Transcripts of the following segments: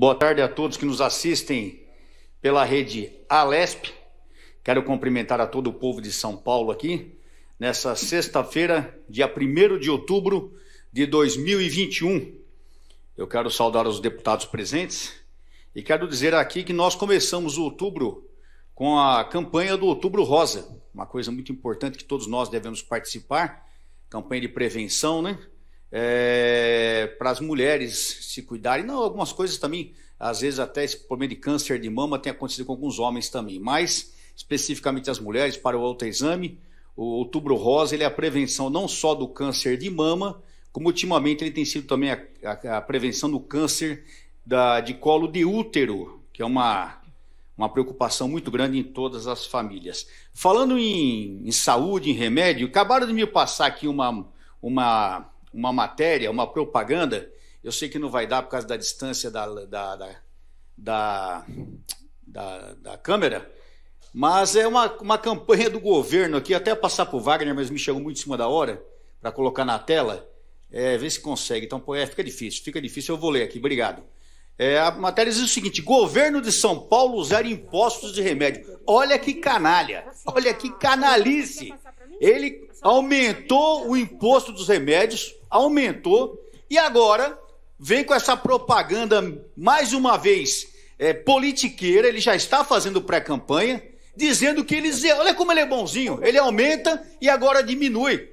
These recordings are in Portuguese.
Boa tarde a todos que nos assistem pela rede Alesp. Quero cumprimentar a todo o povo de São Paulo aqui nessa sexta-feira, dia 1 de outubro de 2021. Eu quero saudar os deputados presentes e quero dizer aqui que nós começamos o outubro com a campanha do Outubro Rosa, uma coisa muito importante que todos nós devemos participar, campanha de prevenção, né? é, para as mulheres se cuidarem. Não, algumas coisas também, às vezes até esse problema de câncer de mama tem acontecido com alguns homens também, mas especificamente as mulheres para o autoexame, o outubro rosa ele é a prevenção não só do câncer de mama, como ultimamente ele tem sido também a, a, a prevenção do câncer da, de colo de útero, que é uma, uma preocupação muito grande em todas as famílias. Falando em, em saúde, em remédio, acabaram de me passar aqui uma, uma uma matéria, uma propaganda. Eu sei que não vai dar por causa da distância da, da, da, da, da, da câmera, mas é uma, uma campanha do governo aqui, até passar para o Wagner, mas me chegou muito em cima da hora, para colocar na tela, é, se consegue. Então, pô, é, fica difícil, fica difícil, eu vou ler aqui, obrigado. É, a matéria diz o seguinte: governo de São Paulo usar impostos de remédio. Olha que canalha, olha que canalice. Ele aumentou o imposto dos remédios, aumentou, e agora vem com essa propaganda, mais uma vez, é, politiqueira, ele já está fazendo pré-campanha, dizendo que ele, olha como ele é bonzinho, ele aumenta e agora diminui.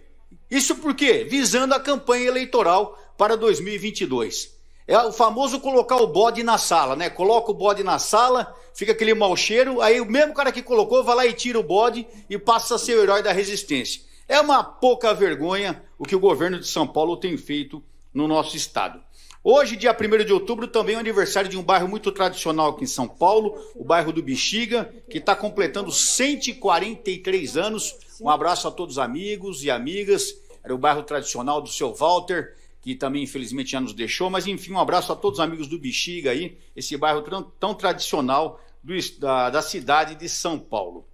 Isso por quê? Visando a campanha eleitoral para 2022. É o famoso colocar o bode na sala, né? Coloca o bode na sala, fica aquele mau cheiro, aí o mesmo cara que colocou vai lá e tira o bode e passa a ser o herói da resistência. É uma pouca vergonha o que o governo de São Paulo tem feito no nosso estado. Hoje, dia 1 de outubro, também é o aniversário de um bairro muito tradicional aqui em São Paulo, o bairro do Bexiga, que está completando 143 anos. Um abraço a todos os amigos e amigas. Era o bairro tradicional do seu Walter, que também infelizmente já nos deixou. Mas enfim, um abraço a todos os amigos do Bexiga aí, esse bairro tão, tão tradicional do, da, da cidade de São Paulo.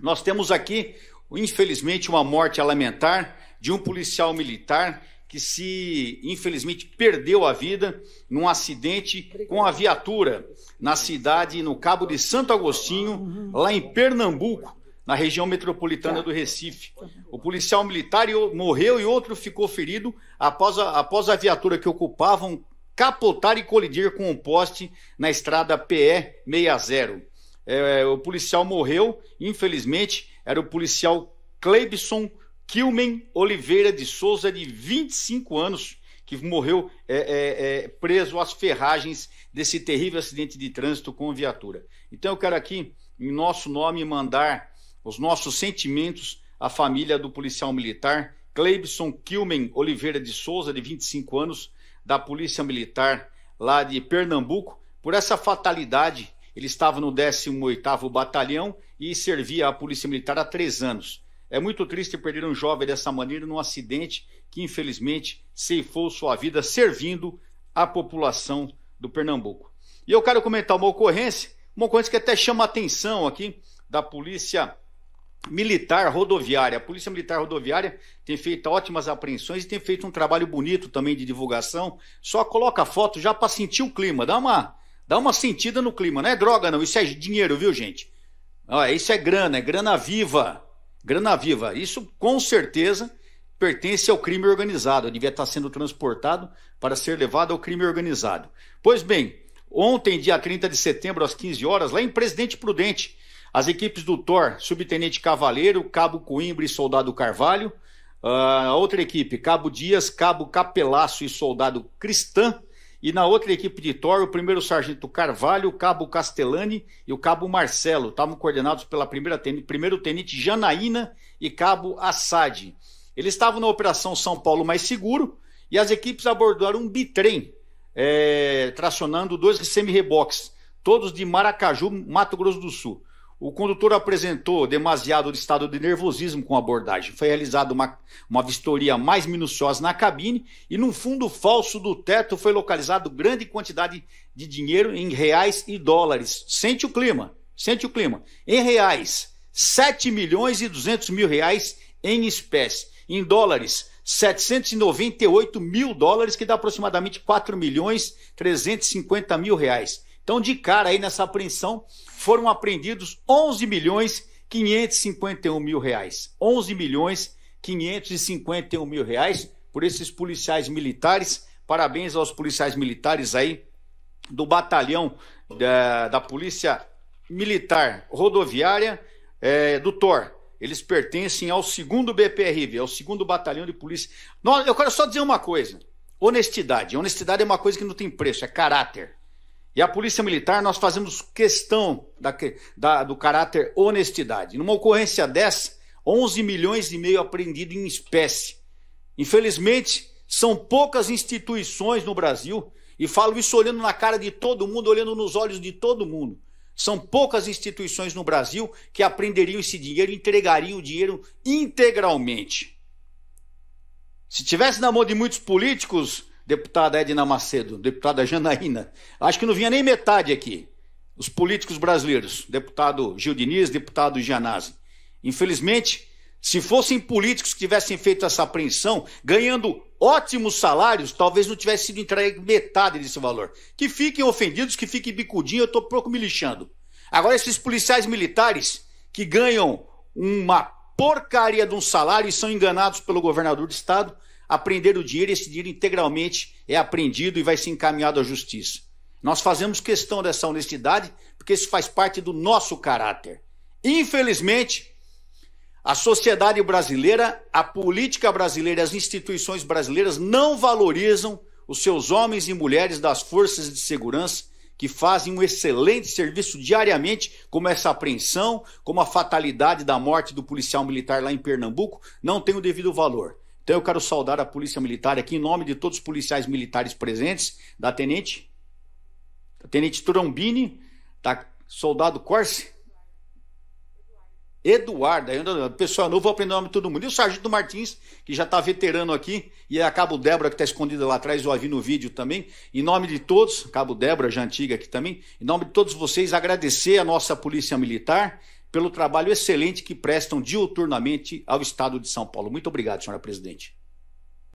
Nós temos aqui, infelizmente, uma morte a lamentar de um policial militar que se infelizmente perdeu a vida num acidente com a viatura na cidade, no Cabo de Santo Agostinho, lá em Pernambuco, na região metropolitana tá. do Recife. O policial militar morreu e outro ficou ferido após a, após a viatura que ocupavam capotar e colidir com um poste na estrada PE 60. É, é, o policial morreu, infelizmente, era o policial Cleibson Kilmen Oliveira de Souza, de 25 anos, que morreu é, é, é, preso às ferragens desse terrível acidente de trânsito com viatura. Então eu quero aqui, em nosso nome, mandar os nossos sentimentos à família do policial militar Cleibson Kilmen Oliveira de Souza, de 25 anos, da Polícia Militar lá de Pernambuco, por essa fatalidade. Ele estava no 18º Batalhão e servia a Polícia Militar há três anos. É muito triste perder um jovem dessa maneira num acidente que, infelizmente, ceifou sua vida servindo a população do Pernambuco. E eu quero comentar uma ocorrência, uma ocorrência que até chama a atenção aqui da Polícia Militar militar rodoviária. A Polícia Militar Rodoviária tem feito ótimas apreensões e tem feito um trabalho bonito também de divulgação. Só coloca foto já para sentir o clima, dá uma, dá uma sentida no clima. Não é droga, não. Isso é dinheiro, viu, gente? Ah, isso é grana, é grana viva. Grana viva. Isso com certeza pertence ao crime organizado. Devia estar sendo transportado para ser levado ao crime organizado. Pois bem, ontem, dia 30 de setembro, às 15 horas, lá em Presidente Prudente, as equipes do Thor, Subtenente Cavaleiro, Cabo Coimbra e Soldado Carvalho. A uh, outra equipe, Cabo Dias, Cabo Capelaço e Soldado Cristã. E na outra equipe de Thor, o primeiro sargento Carvalho, o cabo Castellani e o cabo Marcelo. Estavam coordenados pela primeira tenente, primeiro tenente Janaína e cabo Assad. Eles estavam na Operação São Paulo Mais Seguro e as equipes abordaram um bitrem, é, tracionando dois semi-reboques, todos de Maracaju, Mato Grosso do Sul. O condutor apresentou demasiado estado de nervosismo com a abordagem. Foi realizada uma, uma vistoria mais minuciosa na cabine e, num fundo falso do teto, foi localizado grande quantidade de dinheiro em reais e dólares. Sente o clima, sente o clima. Em reais, 7 milhões e 200 mil reais em espécie. Em dólares, 798 mil dólares, que dá aproximadamente 4 milhões 350 mil reais então, de cara aí nessa apreensão, foram apreendidos 11 milhões 551 mil reais. 11 milhões 551 mil reais por esses policiais militares. Parabéns aos policiais militares aí do batalhão da, da Polícia Militar Rodoviária é, do TOR. Eles pertencem ao segundo BPRV, ao é segundo Batalhão de Polícia. eu quero só dizer uma coisa: honestidade. Honestidade é uma coisa que não tem preço, é caráter. E a Polícia Militar, nós fazemos questão da, da, do caráter honestidade. Numa ocorrência dessa, 11 milhões e meio apreendido em espécie. Infelizmente, são poucas instituições no Brasil, e falo isso olhando na cara de todo mundo, olhando nos olhos de todo mundo. São poucas instituições no Brasil que apreenderiam esse dinheiro, entregariam o dinheiro integralmente. Se tivesse na mão de muitos políticos, deputada Edna Macedo, deputada Janaína. Acho que não vinha nem metade aqui, os políticos brasileiros, deputado Gil Diniz, deputado Gianazzi. Infelizmente, se fossem políticos que tivessem feito essa apreensão, ganhando ótimos salários, talvez não tivesse sido entregue metade desse valor. Que fiquem ofendidos, que fiquem bicudinho, eu estou pouco me lixando. Agora, esses policiais militares que ganham uma porcaria de um salário e são enganados pelo governador do estado, Aprender o dinheiro, esse dinheiro integralmente é apreendido e vai ser encaminhado à justiça. Nós fazemos questão dessa honestidade porque isso faz parte do nosso caráter. Infelizmente, a sociedade brasileira, a política brasileira, as instituições brasileiras não valorizam os seus homens e mulheres das forças de segurança que fazem um excelente serviço diariamente, como essa apreensão, como a fatalidade da morte do policial militar lá em Pernambuco, não tem o devido valor. Então eu quero saudar a Polícia Militar aqui em nome de todos os policiais militares presentes, da Tenente, da Tenente Turambini, da Soldado Corse, Eduardo, ainda, pessoal novo, vou aprender o nome de todo mundo. E o Sargento Martins, que já está veterano aqui, e é a Cabo Débora, que está escondida lá atrás, eu a vi no vídeo também. Em nome de todos, Cabo Débora, já antiga aqui também, em nome de todos vocês, agradecer a nossa Polícia Militar, pelo trabalho excelente que prestam diuturnamente ao Estado de São Paulo. Muito obrigado, senhora presidente.